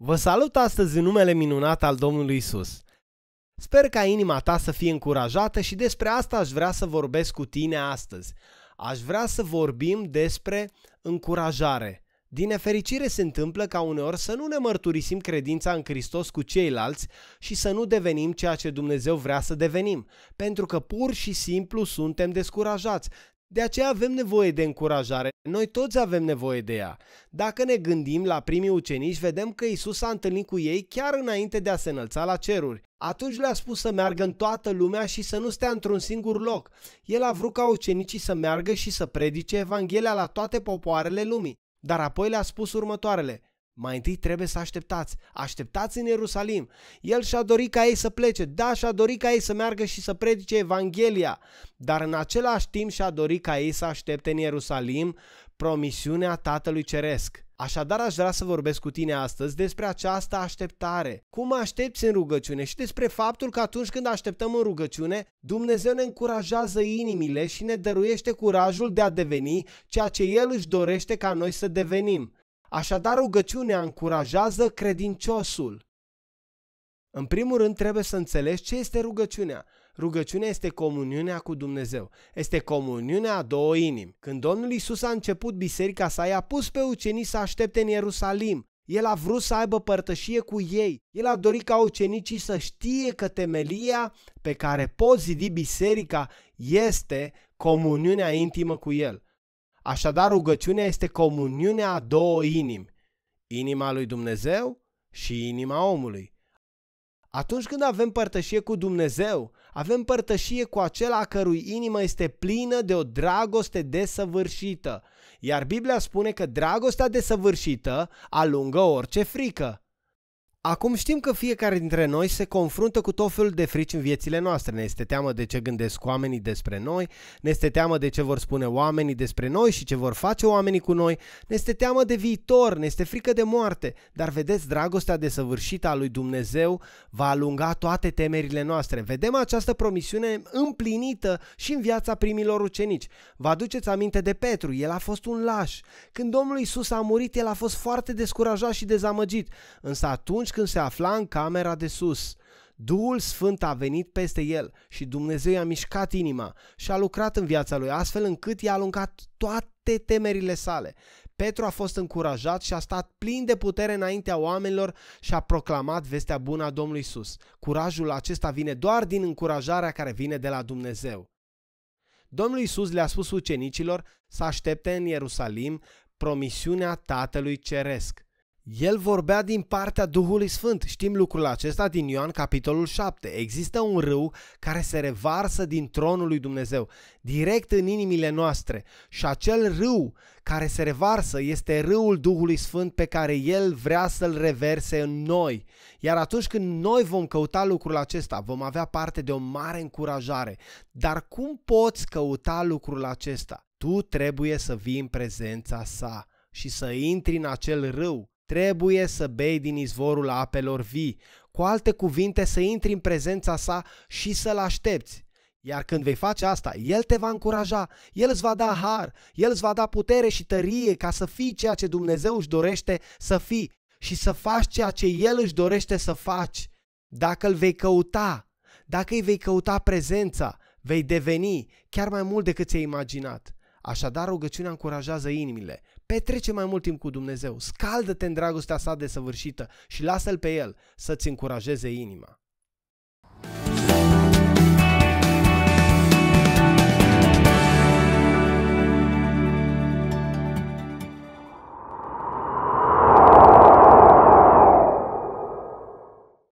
Vă salut astăzi în numele minunat al Domnului Isus. Sper ca inima ta să fie încurajată și despre asta aș vrea să vorbesc cu tine astăzi. Aș vrea să vorbim despre încurajare. Din nefericire se întâmplă ca uneori să nu ne mărturisim credința în Hristos cu ceilalți și să nu devenim ceea ce Dumnezeu vrea să devenim, pentru că pur și simplu suntem descurajați, de aceea avem nevoie de încurajare. Noi toți avem nevoie de ea. Dacă ne gândim la primii ucenici, vedem că Isus a întâlnit cu ei chiar înainte de a se înălța la ceruri. Atunci le-a spus să meargă în toată lumea și să nu stea într-un singur loc. El a vrut ca ucenicii să meargă și să predice Evanghelia la toate popoarele lumii. Dar apoi le-a spus următoarele. Mai întâi trebuie să așteptați. Așteptați în Ierusalim. El și-a dorit ca ei să plece. Da, și-a dorit ca ei să meargă și să predice Evanghelia. Dar în același timp și-a dorit ca ei să aștepte în Ierusalim promisiunea Tatălui Ceresc. Așadar aș vrea să vorbesc cu tine astăzi despre această așteptare. Cum aștepți în rugăciune și despre faptul că atunci când așteptăm în rugăciune, Dumnezeu ne încurajează inimile și ne dăruiește curajul de a deveni ceea ce El își dorește ca noi să devenim. Așadar, rugăciunea încurajează credinciosul. În primul rând, trebuie să înțelegi ce este rugăciunea. Rugăciunea este comuniunea cu Dumnezeu. Este comuniunea a două inimi. Când Domnul Isus a început biserica sa, i-a pus pe ucenii să aștepte în Ierusalim. El a vrut să aibă părtășie cu ei. El a dorit ca ucenicii să știe că temelia pe care poți zidi biserica este comuniunea intimă cu el. Așadar, rugăciunea este comuniunea a două inimi, inima lui Dumnezeu și inima omului. Atunci când avem părtășie cu Dumnezeu, avem părtășie cu acela a cărui inimă este plină de o dragoste desăvârșită. Iar Biblia spune că dragostea desăvârșită alungă orice frică. Acum știm că fiecare dintre noi se confruntă cu tot felul de frici în viețile noastre. Ne este teamă de ce gândesc oamenii despre noi, ne este teamă de ce vor spune oamenii despre noi și ce vor face oamenii cu noi, ne este teamă de viitor, ne este frică de moarte. Dar vedeți, dragostea desăvârșită a lui Dumnezeu va alunga toate temerile noastre. Vedem această promisiune împlinită și în viața primilor ucenici. Vă aduceți aminte de Petru, el a fost un laș. Când Domnul Isus a murit, el a fost foarte descurajat și dezamăgit. Însă atunci când se afla în camera de sus. Duhul Sfânt a venit peste el și Dumnezeu i-a mișcat inima și a lucrat în viața lui astfel încât i-a alungat toate temerile sale. Petru a fost încurajat și a stat plin de putere înaintea oamenilor și a proclamat vestea bună a Domnului Isus. Curajul acesta vine doar din încurajarea care vine de la Dumnezeu. Domnul Isus le-a spus ucenicilor să aștepte în Ierusalim promisiunea Tatălui Ceresc. El vorbea din partea Duhului Sfânt. Știm lucrul acesta din Ioan capitolul 7. Există un râu care se revarsă din tronul lui Dumnezeu, direct în inimile noastre. Și acel râu care se revarsă este râul Duhului Sfânt pe care El vrea să-l reverse în noi. Iar atunci când noi vom căuta lucrul acesta, vom avea parte de o mare încurajare. Dar cum poți căuta lucrul acesta? Tu trebuie să vii în prezența sa și să intri în acel râu Trebuie să bei din izvorul apelor vii, cu alte cuvinte să intri în prezența sa și să-l aștepți. Iar când vei face asta, El te va încuraja, El îți va da har, El îți va da putere și tărie ca să fii ceea ce Dumnezeu își dorește să fii și să faci ceea ce El își dorește să faci. Dacă îl vei căuta, dacă îi vei căuta prezența, vei deveni chiar mai mult decât ți-ai imaginat. Așadar, rugăciunea încurajează inimile. Petrece mai mult timp cu Dumnezeu, scaldă-te în dragostea sa desăvârșită și lasă-L pe El să-ți încurajeze inima.